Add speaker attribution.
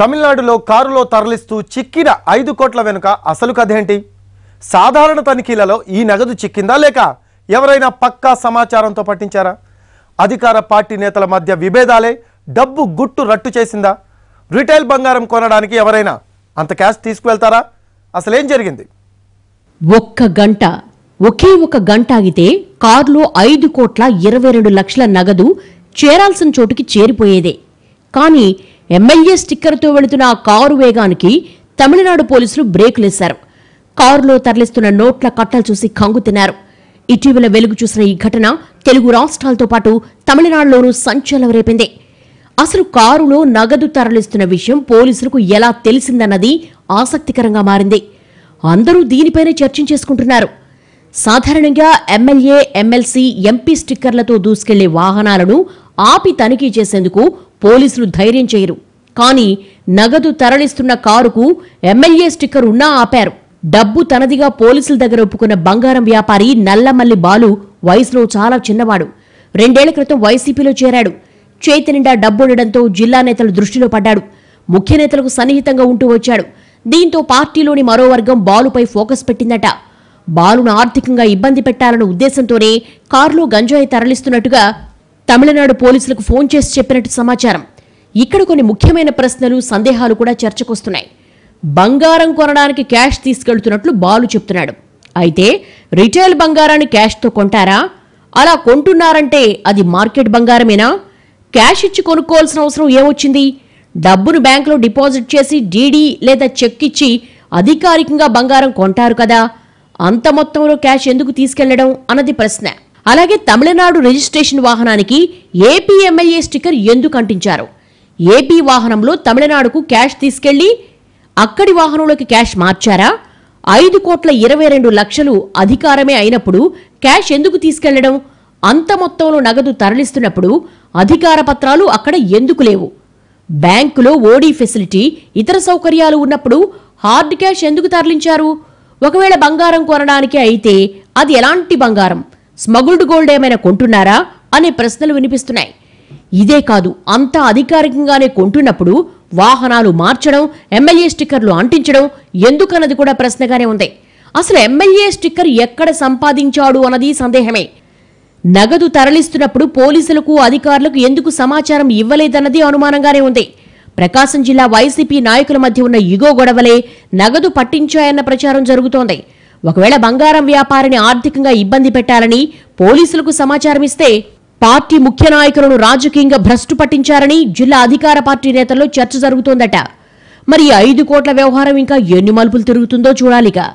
Speaker 1: తమిళనాడులో కారులో తరలిస్తూ చిక్కిన ఐదు కోట్ల వెనుక అసలు కథేంటి సాధారణ తనిఖీలలో ఈ నగదు చిక్కిందా లేక ఎవరైనా పక్కా సమాచారంతో పట్టించారా అధికార పార్టీ నేతల మధ్య విభేదాలే డబ్బు గుట్టు రట్టు చేసిందా రిటైల్ బంగారం కొనడానికి ఎవరైనా అంత క్యాష్ తీసుకువెళ్తారా అసలేం జరిగింది
Speaker 2: ఒక్క గంట ఒకే ఒక గంట ఆగితే కారులో ఐదు కోట్ల ఇరవై రెండు లక్షల నగదు చేరాల్సిన చోటుకి చేరిపోయేదే కానీ ఎమ్మెల్యే స్టిక్కర్తో వెళుతున్న ఆ కారు వేగానికి తమిళనాడు పోలీసులు బ్రేకులేశారు కారులో తరలిస్తున్న నోట్ల కట్టలు చూసి కంగు తిన్నారు ఇటీవల వెలుగు చూసిన ఈ ఘటన తెలుగు రాష్ట్రాలతో పాటు తమిళనాడులోనూ సంచలనం రేపింది అసలు కారులో నగదు తరలిస్తున్న విషయం పోలీసులకు ఎలా తెలిసిందన్నది ఆసక్తికరంగా మారింది అందరూ దీనిపైనే చర్చించేసుకుంటున్నారు సాధారణంగా ఎమ్మెల్యే ఎమ్మెల్సీ ఎంపీ స్టిక్కర్లతో దూసుకెళ్లే వాహనాలను ఆపి తనిఖీ చేసేందుకు పోలీసులు ధైర్యం చేయరు కానీ నగదు తరలిస్తున్న కారుకు ఎమ్మెల్యే స్టిక్కర్ ఉన్నా ఆపారు డబ్బు తనదిగా పోలీసుల దగ్గర ఒప్పుకున్న బంగారం వ్యాపారి నల్లమల్లి బాలు వయసులో చాలా చిన్నవాడు రెండేళ్ల క్రితం వైసీపీలో చేరాడు చేతి నిండా డబ్బుండడంతో జిల్లా నేతలు దృష్టిలో పడ్డాడు ముఖ్య నేతలకు సన్నిహితంగా ఉంటూ వచ్చాడు దీంతో పార్టీలోని మరో వర్గం బాలుపై ఫోకస్ పెట్టిందట బాలును ఆర్థికంగా ఇబ్బంది పెట్టాలన్న ఉద్దేశంతోనే కారులో గంజాయి తరలిస్తున్నట్టుగా తమిళనాడు పోలీసులకు ఫోన్ చేసి చెప్పినట్టు సమాచారం ఇక్కడ కొన్ని ముఖ్యమైన ప్రశ్నలు సందేహాలు కూడా చర్చకొస్తున్నాయి బంగారం కొనడానికి క్యాష్ తీసుకెళ్తున్నట్లు బాలు చెప్తున్నాడు అయితే రిటైల్ బంగారాన్ని క్యాష్తో కొంటారా అలా కొంటున్నారంటే అది మార్కెట్ బంగారమేనా క్యాష్ ఇచ్చి కొనుక్కోవాల్సిన అవసరం ఏమొచ్చింది డబ్బును బ్యాంకులో డిపాజిట్ చేసి డీడీ లేదా చెక్ ఇచ్చి అధికారికంగా బంగారం కొంటారు కదా అంత మొత్తంలో క్యాష్ ఎందుకు తీసుకెళ్లడం అన్నది ప్రశ్న అలాగే తమిళనాడు రిజిస్ట్రేషన్ వాహనానికి ఏపీ ఎమ్మెల్యే స్టిక్కర్ ఎందుకు అంటించారు ఏపీ వాహనంలో తమిళనాడుకు క్యాష్ తీసుకెళ్లి అక్కడి వాహనంలోకి క్యాష్ మార్చారా ఐదు కోట్ల ఇరవై రెండు లక్షలు అధికారమే అయినప్పుడు క్యాష్ ఎందుకు తీసుకెళ్లడం అంత మొత్తంలో నగదు తరలిస్తున్నప్పుడు అధికార పత్రాలు అక్కడ ఎందుకు లేవు బ్యాంకులో ఓడీ ఫెసిలిటీ ఇతర సౌకర్యాలు ఉన్నప్పుడు హార్డ్ క్యాష్ ఎందుకు తరలించారు ఒకవేళ బంగారం కొనడానికి అయితే అది ఎలాంటి బంగారం స్మగుల్డ్ గోల్డ్ ఏమైనా కొంటున్నారా అనే ప్రశ్నలు వినిపిస్తున్నాయి ఇదే కాదు అంత అధికారికంగానే కొంటున్నప్పుడు వాహనాలు మార్చడం ఎమ్మెల్యే స్టిక్కర్లు అంటించడం ఎందుకన్నది కూడా ప్రశ్నగానే ఉంది అసలు ఎమ్మెల్యే స్టిక్కర్ ఎక్కడ సంపాదించాడు అన్నది సందేహమే నగదు తరలిస్తున్నప్పుడు పోలీసులకు అధికారులకు ఎందుకు సమాచారం ఇవ్వలేదన్నది అనుమానంగానే ఉంది ప్రకాశం జిల్లా వైసీపీ నాయకుల మధ్య ఉన్న ఇగో గొడవలే నగదు పట్టించాయన్న ప్రచారం జరుగుతోంది ఒకవేళ బంగారం వ్యాపారిని ఆర్థికంగా ఇబ్బంది పెట్టాలని పోలీసులకు సమాచారం ఇస్తే పార్టీ ముఖ్య నాయకులను రాజకీయంగా భ్రష్టు పట్టించారని జిల్లా అధికార పార్టీ నేతల్లో చర్చ జరుగుతోందట మరి ఐదు కోట్ల వ్యవహారం ఇంకా ఎన్ని మలుపులు తిరుగుతుందో చూడాలిగా